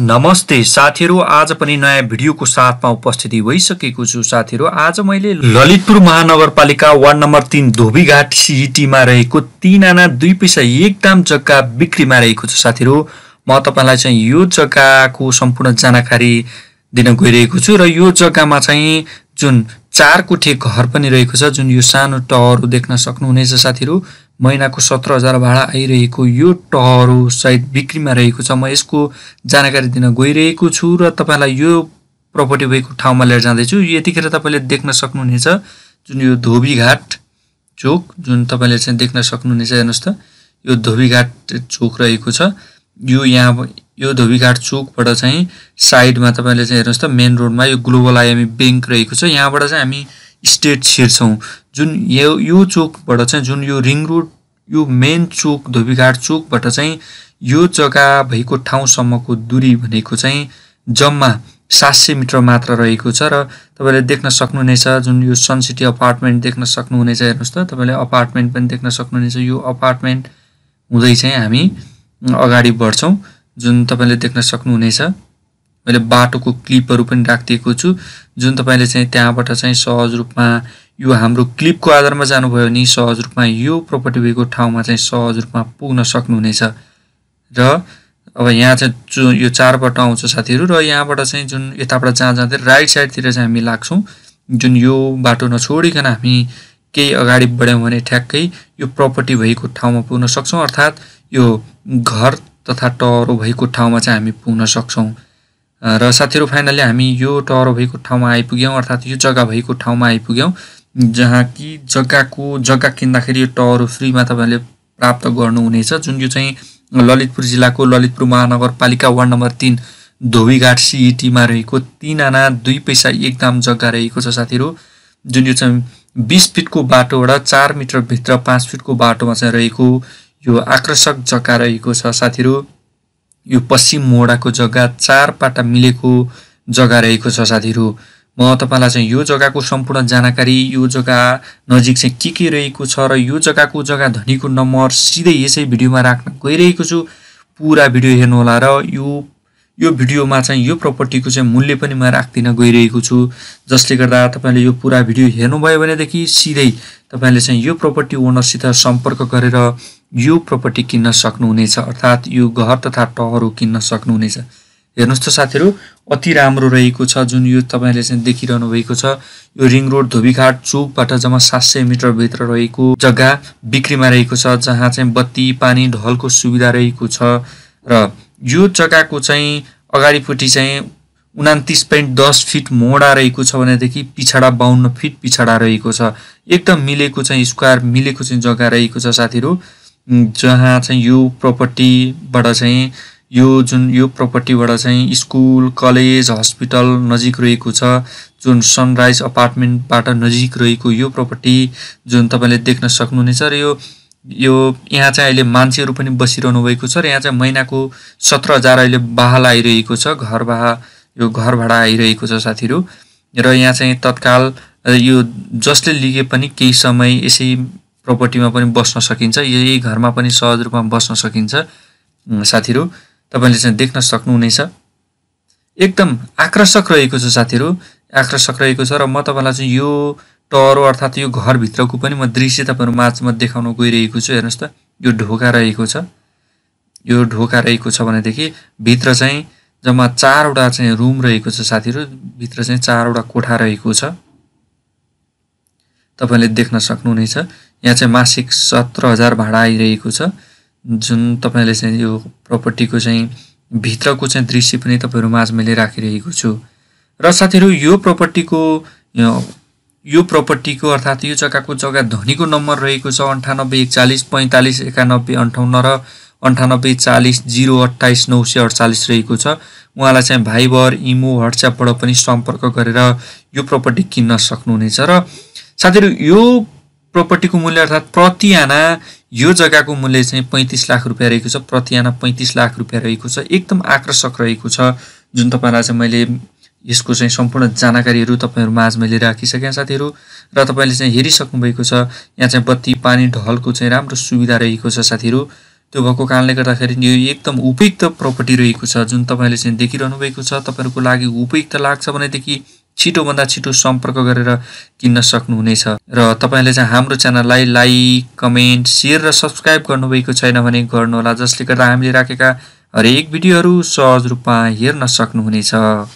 नमस्ते साथीहरू आज पनि नयाँ भिडियोको साथमा उपस्थिति भइसकेको छु साथीहरू आज मैले ललितपुर महानगरपालिका वार्ड नम्बर तिन धोबीघाट सिटीमा रहेको तिन आना दुई पैसा एक दाम जग्गा बिक्रीमा रहेको छु साथीहरू म तपाईँलाई चाहिँ यो जग्गाको सम्पूर्ण जानकारी दिन गइरहेको छु र यो जग्गामा चाहिँ जुन चार कोठे घर पनि रहेको छ जुन यो सानो टावर देख्न सक्नुहुनेछ साथीहरू महिनाको सत्र हजार भाडा आइरहेको यो टहरू साइट बिक्रीमा रहेको छ म यसको जानकारी दिन गइरहेको छु र तपाईँलाई यो प्रपर्टी भएको ठाउँमा लिएर जाँदैछु यतिखेर तपाईँले देख्न सक्नुहुनेछ जुन यो धोबीघाट चोक जुन तपाईँले चाहिँ देख्न सक्नुहुनेछ हेर्नुहोस् त यो धोबीघाट चोक रहेको छ यो यहाँ यो धोबीघाट चोकबाट चाहिँ साइडमा तपाईँले चाहिँ हेर्नुहोस् त मेन रोडमा यो ग्लोबल आइएमई ब्याङ्क रहेको छ यहाँबाट चाहिँ हामी स्टेट छिर्छौँ जुन यो यो चोकबाट चाहिँ जुन यो रिङ रोड यो मेन चोक धोबीघाट चोकबाट चाहिँ यो जग्गा भएको ठाउँसम्मको दूरी भनेको चाहिँ जम्मा सात सय मिटर मात्र रहेको छ र तपाईँले देख्न सक्नुहुनेछ जुन यो सनसिटी अपार्टमेन्ट देख्न सक्नुहुनेछ हेर्नुहोस् त तपाईँले अपार्टमेन्ट पनि देख्न सक्नुहुनेछ यो अपार्टमेन्ट हुँदै चाहिँ हामी अगाडि बढ्छौँ जुन तपाईँले देख्न सक्नुहुनेछ मैले बाटोको क्लिपहरू पनि राखिदिएको छु जुन तपाईँले चाहिँ त्यहाँबाट चाहिँ सहज रूपमा यो हाम्रो क्लिपको आधारमा जानुभयो भने सहज रूपमा यो प्रपर्टी भएको ठाउँमा चाहिँ सहज रूपमा पुग्न सक्नुहुनेछ र अब यहाँ चाहिँ जो यो चारबाट आउँछ साथीहरू र यहाँबाट चाहिँ जुन यताबाट जहाँ जाँदै राइट साइडतिर चाहिँ हामी लाग्छौँ जुन यो बाटो नछोडिकन हामी केही अगाडि बढ्यौँ भने ठ्याक्कै यो प्रपर्टी भएको ठाउँमा पुग्न सक्छौँ अर्थात् यो घर तथा टहरो भएको ठाउँमा चाहिँ हामी पुग्न सक्छौँ र साथीहरू फाइनल्ली हामी यो टहरो भएको ठाउँमा आइपुग्यौँ अर्थात् यो जग्गा भएको ठाउँमा आइपुग्यौँ जहाँ कि जग्गाको जग्गा किन्दाखेरि यो टहरू फ्रीमा तपाईँहरूले प्राप्त गर्नुहुनेछ जुन यो चाहिँ ललितपुर जिल्लाको ललितपुर महानगरपालिका वार्ड नम्बर तिन धोबीघाट सिइटीमा रहेको तिन आना दुई पैसा एक दाम जग्गा रहेको छ साथीहरू जुन यो चाहिँ बिस फिटको बाटोबाट चार मिटरभित्र पाँच फिटको बाटोमा चाहिँ रहेको यो आकर्षक जग्गा रहेको छ साथीहरू यो पश्चिम मोडाको जग्गा चारपाटा मिलेको जग्गा रहेको छ साथीहरू म तपाईँलाई चाहिँ यो जग्गाको सम्पूर्ण जानकारी यो जग्गा नजिक चाहिँ के के रहेको छ र यो जग्गाको जग्गा धनीको नम्बर सिधै यसै भिडियोमा राख्न गइरहेको छु पुरा भिडियो हेर्नुहोला र यो यो भिडियोमा चाहिँ यो प्रपर्टीको चाहिँ मूल्य पनि म राख्दिन गइरहेको छु जसले गर्दा तपाईँले यो पुरा भिडियो हेर्नुभयो भनेदेखि सिधै तपाईँले चाहिँ यो प्रपर्टी ओनरसित सम्पर्क गरेर यो प्रपर्टी किन्न सक्नुहुनेछ अर्थात् यो घर तथा टहरो किन्न सक्नुहुनेछ हेर्नुहोस् त साथीहरू अति राम्रो रहेको छ जुन यो तपाईँले चाहिँ देखिरहनु भएको छ यो रिङ रोड धोबीघाट चोकबाट जम्मा सात सय मिटरभित्र रहेको जग्गा बिक्रीमा रहेको छ जहाँ चाहिँ बत्ती पानी ढलको सुविधा रहेको छ र यो जग्गाको चाहिँ अगाडिपट्टि चाहिँ उनातिस पोइन्ट दस फिट मोडा रहेको छ भनेदेखि पिछडा बाहन्न फिट पिछडा रहेको छ एकदम मिलेको चाहिँ स्क्वायर मिलेको चाहिँ जग्गा रहेको छ साथीहरू जहाँ चाहिँ यो प्रपर्टीबाट चाहिँ यो जुन यो प्रपर्टीबाट चाहिँ स्कुल कलेज हस्पिटल नजिक रहेको छ जुन सनराइज अपार्टमेन्टबाट नजिक रहेको यो प्रपर्टी जुन तपाईँले देख्न सक्नुहुनेछ र यो यो यहाँ चाहिँ अहिले मान्छेहरू पनि बसिरहनु भएको छ र यहाँ चाहिँ महिनाको सत्र हजार अहिले बहाल आइरहेको छ घर बाहा यो घर भाडा आइरहेको छ साथीहरू र यहाँ चाहिँ तत्काल यो जसले लिगे पनि केही समय यसै प्रपर्टीमा पनि बस्न सकिन्छ यही घरमा पनि सहज रूपमा बस्न सकिन्छ साथीहरू तपाईँले चाहिँ देख्न सक्नुहुनेछ एकदम आकर्षक रहेको छ साथीहरू आकर्षक रहेको छ र म तपाईँलाई चाहिँ यो टर अर्थात् यो घरभित्रको पनि म दृश्य तपाईँहरू माझमा देखाउन गइरहेको छु हेर्नुहोस् त यो ढोका रहेको छ यो ढोका रहेको छ भनेदेखि भित्र चाहिँ जम्मा चारवटा चाहिँ रुम रहेको छ साथीहरू भित्र चाहिँ चारवटा कोठा रहेको छ तपाईँले देख्न सक्नुहुनेछ यहाँ चाहिँ मासिक सत्र हजार भाडा आइरहेको छ जुन तपाईँले चाहिँ यो प्रपर्टीको चाहिँ भित्रको चाहिँ दृश्य पनि तपाईँहरू माझ मैले राखिरहेको छु र साथीहरू यो प्रपर्टीको यो प्रपर्टीको अर्थात् यो जग्गाको जग्गा धनीको नम्बर रहेको छ अन्ठानब्बे एकचालिस पैँतालिस एकानब्बे अन्ठाउन्न र अन्ठानब्बे चालिस जिरो अट्ठाइस नौ सय अडचालिस रहेको छ उहाँलाई चाहिँ भाइबर इमो वाट्सएपबाट पनि सम्पर्क गरेर यो प्रपर्टी किन्न सक्नुहुनेछ र साथीहरू यो प्रपर्टीको मूल्य अर्थात् प्रति आना यो जग्गाको मूल्य चाहिँ पैँतिस लाख रुपियाँ रहेको छ प्रति आना पैँतिस लाख रुपियाँ रहेको छ एकदम आकर्षक रहेको छ जुन तपाईँलाई चाहिँ मैले यसको चाहिँ सम्पूर्ण जानकारीहरू तपाईँहरू माझ मैले राखिसकेँ साथीहरू र तपाईँले चाहिँ हेरिसक्नुभएको छ यहाँ चाहिँ बत्ती पानी ढलको चाहिँ राम्रो सुविधा रहेको छ साथीहरू त्यो भएको कारणले गर्दाखेरि यो एकदम उपयुक्त प्रपर्टी रहेको छ जुन तपाईँले चाहिँ देखिरहनु भएको छ तपाईँहरूको लागि उपयुक्त लाग्छ भनेदेखि छिटोभन्दा छिटो सम्पर्क गरेर किन्न सक्नुहुनेछ र तपाईँले चाहिँ हाम्रो च्यानललाई लाइक कमेन्ट सेयर र सब्सक्राइब गर्नुभएको छैन भने गर्नुहोला जसले गर्दा हामीले राखेका हरेक भिडियोहरू सहज रूपमा हेर्न सक्नुहुनेछ